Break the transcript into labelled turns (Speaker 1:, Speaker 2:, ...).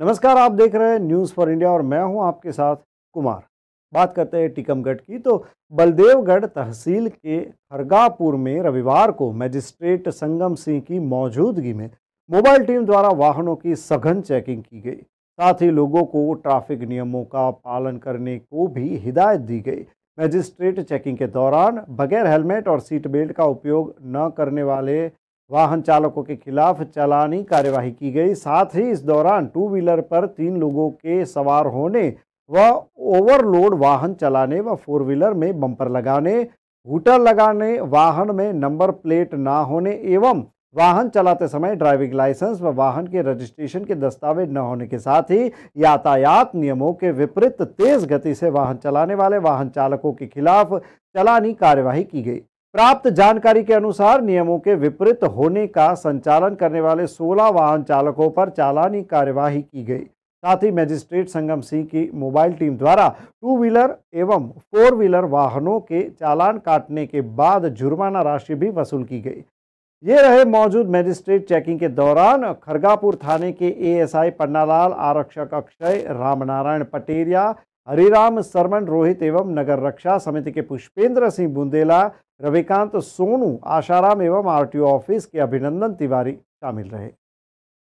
Speaker 1: नमस्कार आप देख रहे हैं न्यूज़ फॉर इंडिया और मैं हूं आपके साथ कुमार बात करते हैं टीकमगढ़ की तो बलदेवगढ़ तहसील के हरगापुर में रविवार को मजिस्ट्रेट संगम सिंह की मौजूदगी में मोबाइल टीम द्वारा वाहनों की सघन चेकिंग की गई साथ ही लोगों को ट्रैफिक नियमों का पालन करने को भी हिदायत दी गई मजिस्ट्रेट चेकिंग के दौरान बगैर हेलमेट और सीट बेल्ट का उपयोग न करने वाले वाहन चालकों के खिलाफ चलानी कार्यवाही की गई साथ ही इस दौरान टू व्हीलर पर तीन लोगों के सवार होने व ओवरलोड वाहन चलाने व फोर व्हीलर में बम्पर लगाने हूटर लगाने वाहन में नंबर प्लेट ना होने एवं वाहन चलाते समय ड्राइविंग लाइसेंस व वाहन के रजिस्ट्रेशन के दस्तावेज न होने के साथ ही यातायात नियमों के विपरीत तेज गति से वाहन चलाने वाले वाहन चालकों के खिलाफ चलानी कार्यवाही की गई प्राप्त जानकारी के अनुसार नियमों के विपरीत होने का संचालन करने वाले 16 वाहन चालकों पर चालानी कार्यवाही की गई साथ ही मैजिस्ट्रेट संगम सिंह की मोबाइल टीम द्वारा टू व्हीलर एवं फोर व्हीलर वाहनों के चालान काटने के बाद जुर्माना राशि भी वसूल की गई ये रहे मौजूद मजिस्ट्रेट चेकिंग के दौरान खरगापुर थाने के एएसआई पन्नालाल आरक्षक अक्षय रामनारायण पटेरिया हरिराम सरमन रोहित एवं नगर रक्षा समिति के पुष्पेंद्र सिंह बुंदेला रविकांत सोनू आशाराम एवं आरटीओ ऑफिस के अभिनंदन तिवारी शामिल रहे